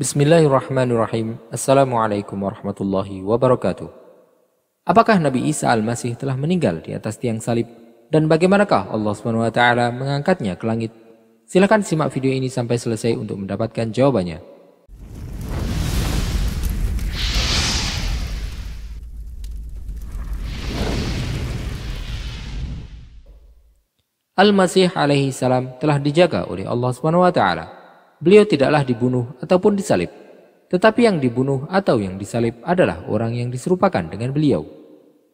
Bismillahirrahmanirrahim. Assalamualaikum warahmatullahi wabarakatuh. Apakah Nabi Isa al-Masih telah meninggal di atas tiang salib dan bagaimanakah Allah SWT mengangkatnya ke langit? Silakan simak video ini sampai selesai untuk mendapatkan jawabannya. Al-Masih alaihi salam telah dijaga oleh Allah SWT beliau tidaklah dibunuh ataupun disalib. Tetapi yang dibunuh atau yang disalib adalah orang yang diserupakan dengan beliau.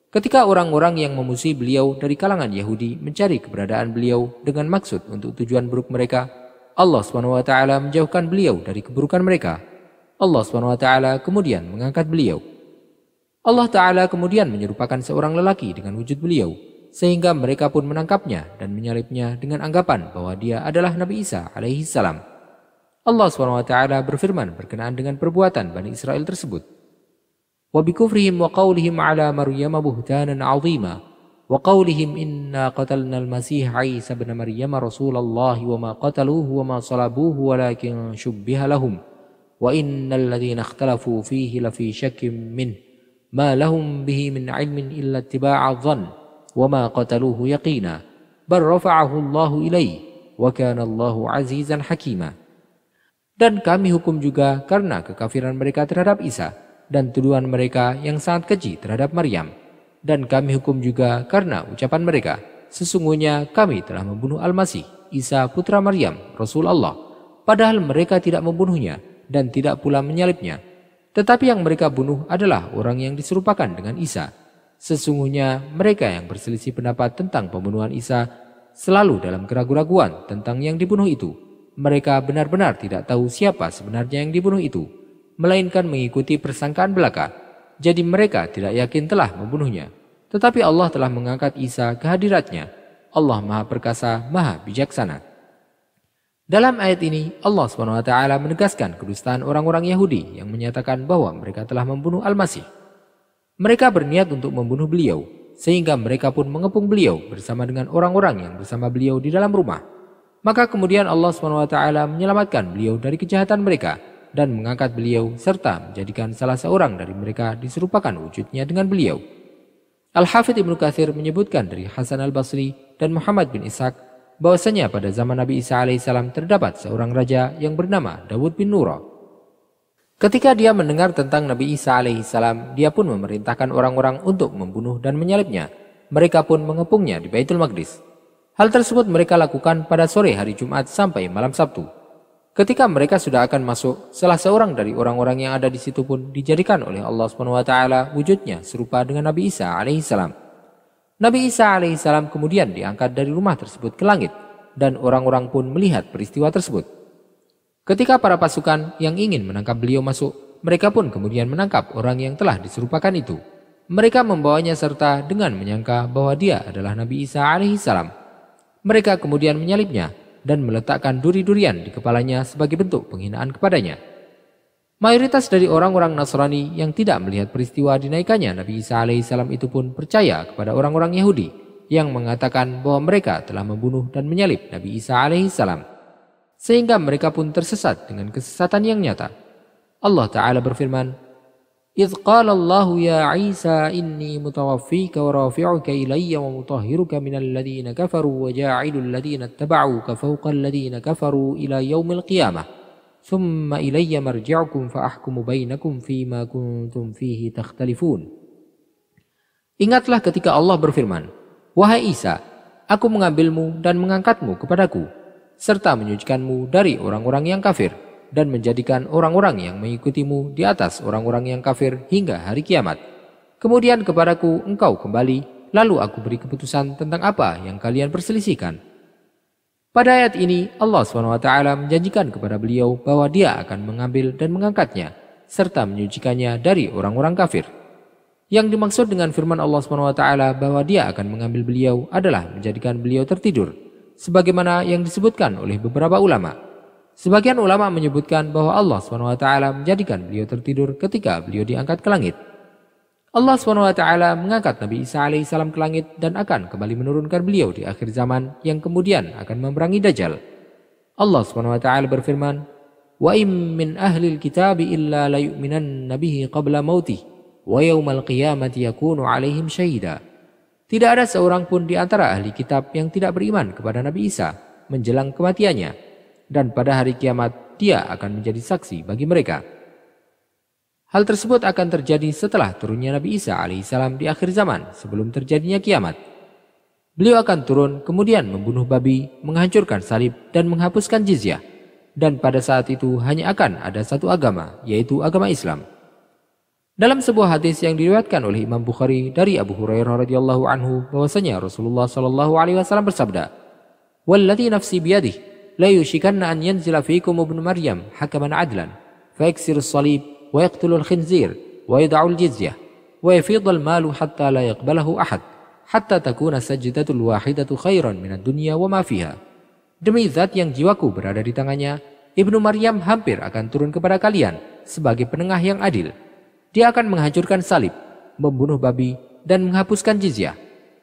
Ketika orang-orang yang memusuhi beliau dari kalangan Yahudi mencari keberadaan beliau dengan maksud untuk tujuan buruk mereka, Allah swt menjauhkan beliau dari keburukan mereka. Allah swt kemudian mengangkat beliau. Allah Ta'ala kemudian menyerupakan seorang lelaki dengan wujud beliau, sehingga mereka pun menangkapnya dan menyalibnya dengan anggapan bahwa dia adalah Nabi Isa alaihi salam. Allah SWT berfirman berkenaan dengan perbuatan Bani Israel tersebut. وبكفرهم وقولهم على مريم بهتانا عظيما وقولهم إنا قتلنا المسيح عيسى بن مريم رسول الله وما قتلوه وما صلبوه ولكن شبه لهم وإن الذين اختلفوا فيه لفي شك منه ما لهم به من علم إلا اتباع الظن وما قتلوه يقينا بل رفعه الله إليه وكان الله عزيزا حكيما Dan kami hukum juga karena kekafiran mereka terhadap Isa dan tuduhan mereka yang sangat keji terhadap Maryam. Dan kami hukum juga karena ucapan mereka, sesungguhnya kami telah membunuh Al-Masih, Isa putra Maryam, Rasul Allah. Padahal mereka tidak membunuhnya dan tidak pula menyalibnya. Tetapi yang mereka bunuh adalah orang yang diserupakan dengan Isa. Sesungguhnya mereka yang berselisih pendapat tentang pembunuhan Isa selalu dalam keraguan keraguan tentang yang dibunuh itu mereka benar-benar tidak tahu siapa sebenarnya yang dibunuh itu, melainkan mengikuti persangkaan belaka. Jadi mereka tidak yakin telah membunuhnya. Tetapi Allah telah mengangkat Isa ke hadiratnya. Allah Maha Perkasa, Maha Bijaksana. Dalam ayat ini, Allah SWT menegaskan kedustaan orang-orang Yahudi yang menyatakan bahwa mereka telah membunuh Al-Masih. Mereka berniat untuk membunuh beliau, sehingga mereka pun mengepung beliau bersama dengan orang-orang yang bersama beliau di dalam rumah. Maka kemudian Allah SWT menyelamatkan beliau dari kejahatan mereka dan mengangkat beliau serta menjadikan salah seorang dari mereka diserupakan wujudnya dengan beliau. Al-Hafidh Ibnu Katsir menyebutkan dari Hasan Al-Basri dan Muhammad bin Ishaq bahwasanya pada zaman Nabi Isa alaihissalam terdapat seorang raja yang bernama Dawud bin Nuroh. Ketika dia mendengar tentang Nabi Isa alaihissalam, dia pun memerintahkan orang-orang untuk membunuh dan menyalibnya. Mereka pun mengepungnya di Baitul Maqdis. Hal tersebut mereka lakukan pada sore hari Jumat sampai malam Sabtu. Ketika mereka sudah akan masuk, salah seorang dari orang-orang yang ada di situ pun dijadikan oleh Allah SWT wujudnya serupa dengan Nabi Isa alaihissalam. Nabi Isa alaihissalam kemudian diangkat dari rumah tersebut ke langit dan orang-orang pun melihat peristiwa tersebut. Ketika para pasukan yang ingin menangkap beliau masuk, mereka pun kemudian menangkap orang yang telah diserupakan itu. Mereka membawanya serta dengan menyangka bahwa dia adalah Nabi Isa alaihissalam. Mereka kemudian menyalibnya dan meletakkan duri-durian di kepalanya sebagai bentuk penghinaan kepadanya. Mayoritas dari orang-orang Nasrani yang tidak melihat peristiwa dinaikannya Nabi Isa alaihissalam itu pun percaya kepada orang-orang Yahudi yang mengatakan bahwa mereka telah membunuh dan menyalib Nabi Isa alaihissalam. Sehingga mereka pun tersesat dengan kesesatan yang nyata. Allah Ta'ala berfirman, إذ قال الله يا عيسى إني متوفيك ورافعك إلي ومطهرك من الذين كفروا وجاعل الذين اتبعوك فوق الذين كفروا إلى يوم القيامة ثم إلي مرجعكم فأحكم بينكم فيما كنتم فيه تختلفون Ingatlah ketika Allah berfirman, Wahai Isa, aku mengambilmu dan mengangkatmu kepadaku, serta menyucikanmu dari orang-orang yang kafir dan menjadikan orang-orang yang mengikutimu di atas orang-orang yang kafir hingga hari kiamat. Kemudian kepadaku engkau kembali, lalu aku beri keputusan tentang apa yang kalian perselisihkan. Pada ayat ini, Allah SWT menjanjikan kepada beliau bahwa dia akan mengambil dan mengangkatnya, serta menyucikannya dari orang-orang kafir. Yang dimaksud dengan firman Allah SWT bahwa dia akan mengambil beliau adalah menjadikan beliau tertidur, sebagaimana yang disebutkan oleh beberapa ulama' Sebagian ulama menyebutkan bahwa Allah SWT menjadikan beliau tertidur ketika beliau diangkat ke langit. Allah SWT mengangkat Nabi Isa alaihissalam ke langit dan akan kembali menurunkan beliau di akhir zaman yang kemudian akan memerangi Dajjal. Allah SWT berfirman, وَإِمْ مِنْ أَهْلِ ahlil إِلَّا illa layu'minan nabihi qabla وَيَوْمَ الْقِيَامَةِ يَكُونُ عَلَيْهِمْ شَيْدًا alaihim Tidak ada seorang pun di antara ahli kitab yang tidak beriman kepada Nabi Isa menjelang kematiannya dan pada hari kiamat dia akan menjadi saksi bagi mereka. Hal tersebut akan terjadi setelah turunnya Nabi Isa alaihissalam di akhir zaman sebelum terjadinya kiamat. Beliau akan turun kemudian membunuh babi, menghancurkan salib dan menghapuskan jizyah. Dan pada saat itu hanya akan ada satu agama yaitu agama Islam. Dalam sebuah hadis yang diriwayatkan oleh Imam Bukhari dari Abu Hurairah radhiyallahu anhu bahwasanya Rasulullah shallallahu alaihi wasallam bersabda, "Wallati nafsi biyadih, la yushikanna an yanzila ibnu Maryam hakaman adlan fayaksir salib wa khinzir wa wa hatta la yaqbalahu ahad hatta takuna sajdatul wahidatu khairan demi zat yang jiwaku berada di tangannya Ibnu Maryam hampir akan turun kepada kalian sebagai penengah yang adil dia akan menghancurkan salib membunuh babi dan menghapuskan jizyah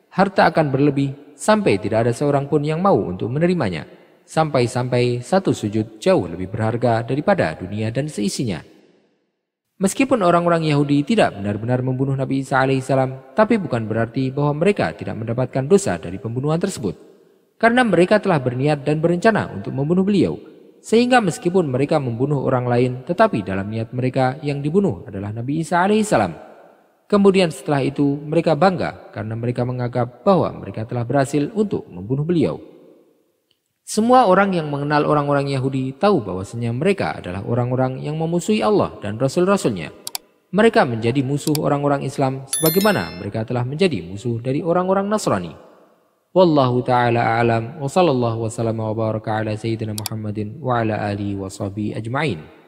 harta akan berlebih sampai tidak ada seorang pun yang mau untuk menerimanya sampai-sampai satu sujud jauh lebih berharga daripada dunia dan seisinya. Meskipun orang-orang Yahudi tidak benar-benar membunuh Nabi Isa alaihissalam, tapi bukan berarti bahwa mereka tidak mendapatkan dosa dari pembunuhan tersebut. Karena mereka telah berniat dan berencana untuk membunuh beliau, sehingga meskipun mereka membunuh orang lain, tetapi dalam niat mereka yang dibunuh adalah Nabi Isa alaihissalam. Kemudian setelah itu mereka bangga karena mereka menganggap bahwa mereka telah berhasil untuk membunuh beliau. Semua orang yang mengenal orang-orang Yahudi tahu bahwasanya mereka adalah orang-orang yang memusuhi Allah dan rasul-rasulnya. Mereka menjadi musuh orang-orang Islam sebagaimana mereka telah menjadi musuh dari orang-orang Nasrani. Wallahu taala alam wa sallallahu wasallam wa baraka ala sayyidina Muhammadin wa ala alihi wa sahbihi ajma'in.